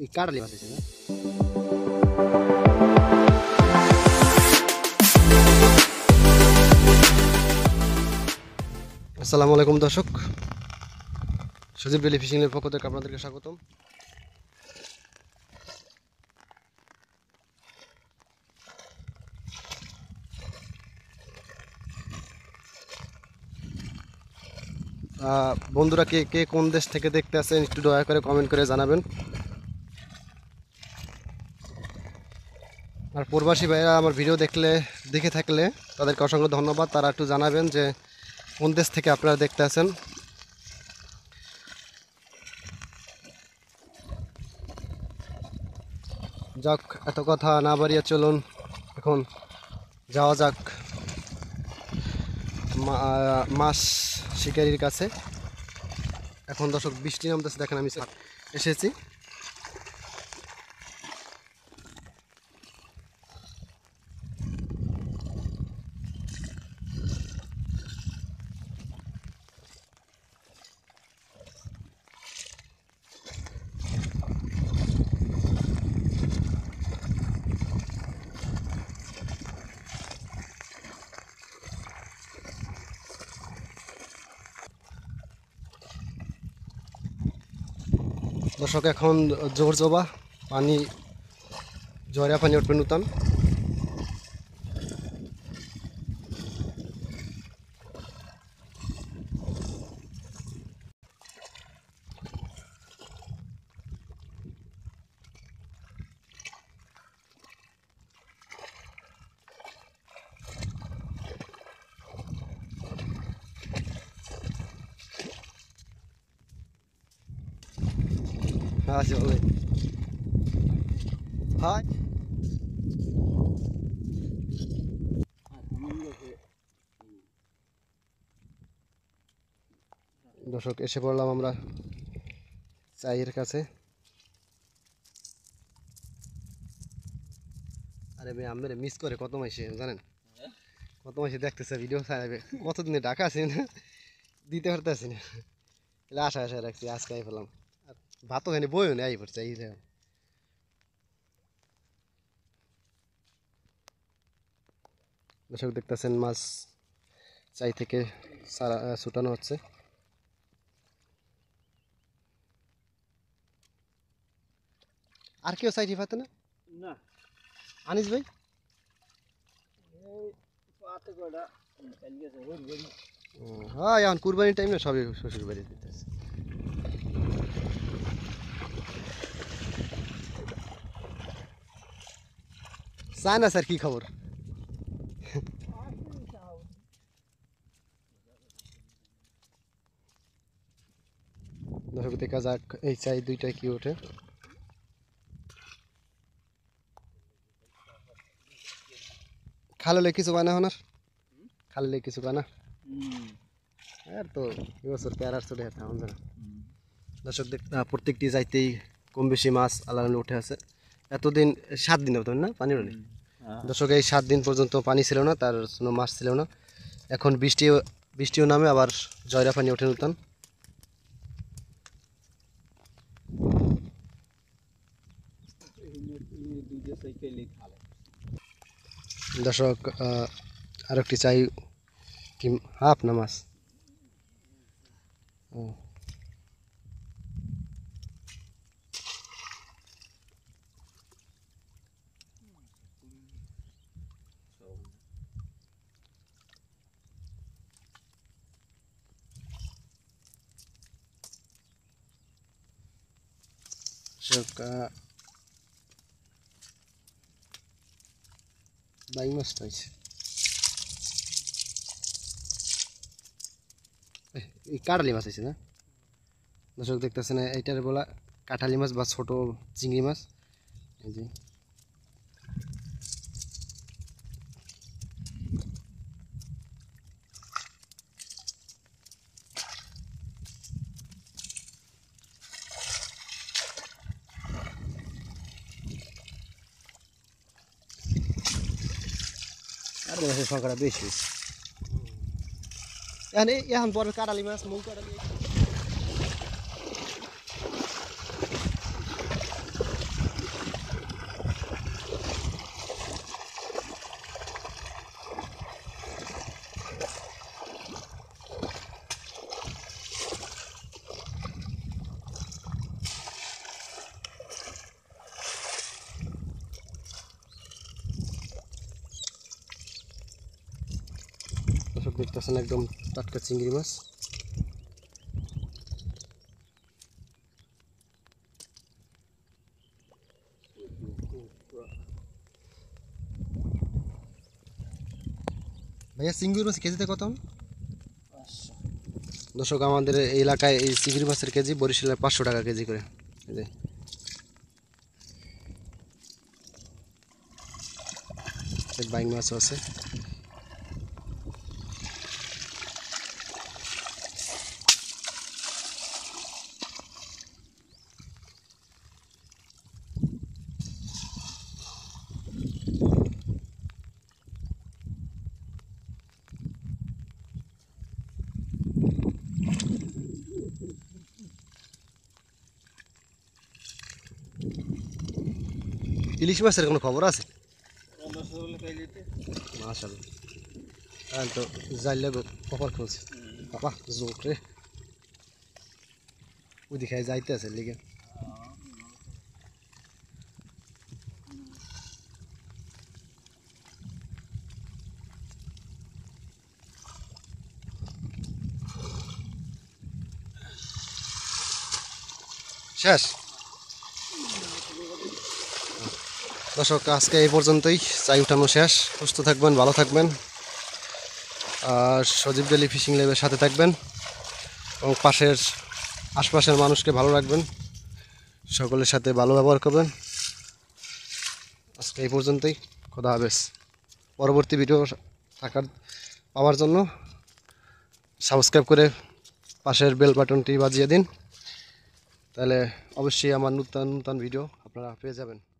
એ કાઢ લેવા છે আসসালামু আলাইকুম দর্শক সুজিব ডেলি ফিশিংয়ের পক্ষ থেকে আপনাদেরকে স্বাগতম বন্ধুরা কে কে কোন দেশ থেকে দেখতে আসেন একটু দয়া করে কমেন্ট করে জানাবেন আর প্রবাসী ভাইয়েরা আমার ভিডিও দেখলে দেখে থাকলে তাদেরকে অসংখ্য ধন্যবাদ তারা একটু জানাবেন যে কোন দেশ থেকে আপনারা দেখতে আছেন যাক এত কথা না বাড়িয়ে চলুন এখন যাওয়া যাক মাস শিকারির কাছে এখন দর্শক বৃষ্টি নামতেছে দেখেন আমি এসেছি দর্শক এখন জোর জবা পানি জোয়ারিয়া পানি উঠবে নূতন দর্শক এসে পড়লাম আমরা চায়ের কাছে আরে ভাই আমাদের মিস করে কত মাসে জানেন কত মাসে দেখতেছে ভিডিও ছাড়াবে কতদিনে ডাকা আছে না দিতে পারতেছি না আসা আশা রাখছি আজকে ফেলাম ভাত বই বইও আই পড়ছে এই দর্শক দেখতেছেন মাছ চাই থেকে সারা ছুটানো হচ্ছে আর কেউ চাই টিফাতে না না আনিস ভাই হ্যাঁ এখন কুরবানির টাইমে সবই শ্বশুর বাড়ি দিতেছে সানা স্যার কি খবর দশকেতে কাজ আছে এই দুইটা কি ওঠে খালি লেখি কিছু বানানোর খালি লেখি কিছু বানা यार तो योसर कैरर सुदेता अंदर দশক প্রত্যেকটি যাইতেই কম বেশি মাছ আল্লাহর নামে উঠে আছে এতদিন সাত দিন হতো না পানি ওঠেনি হ্যাঁ। দর্শক এই সাত দিন পর্যন্ত পানি ছিল না তার কোনো মাছ ছিল না এখন বৃষ্টি বৃষ্টিও নামে আবার জয়রা পানি উঠে নতুন দর্শক আরেকটি চাই কি হাফ না মাছ ও চোকা বাইং মাছ পাইছে এই কাটালি মাছ আছে না দর্শক না এইটার বলা কাঁঠালি মাছ বা ছোট চিংড়ি মাছ এই যে Hmm. Ya, ini ya hampir bor lima, mas mung দেখতেছেন একদম টাটকা চিংড়ি মাছ ভাইয়া চিংড়ি মাছ কেজিতে কত দর্শক আমাদের এই এলাকায় এই চিংড়ি মাছের কেজি বরিশালে পাঁচশো টাকা কেজি করে বাইং মাছও আছে ইলিশ মাছের কোনো খবর আছে মাশাল্লাহ আমি তো জাইলে কপাল খুলছি বাবা জোক রে ওদিকে যাইতে আছে লিগে শেষ দর্শক আজকে এই পর্যন্তই চাই উঠানো শেষ সুস্থ থাকবেন ভালো থাকবেন আর সজীব ডেলি ফিশিং লেবের সাথে থাকবেন এবং পাশের আশপাশের মানুষকে ভালো রাখবেন সকলের সাথে ভালো ব্যবহার করবেন আজকে এই পর্যন্তই খোদা হাফেজ পরবর্তী ভিডিও থাকার পাওয়ার জন্য সাবস্ক্রাইব করে পাশের বেল বাটনটি বাজিয়ে দিন তাহলে অবশ্যই আমার নূতন নূতন ভিডিও আপনারা পেয়ে যাবেন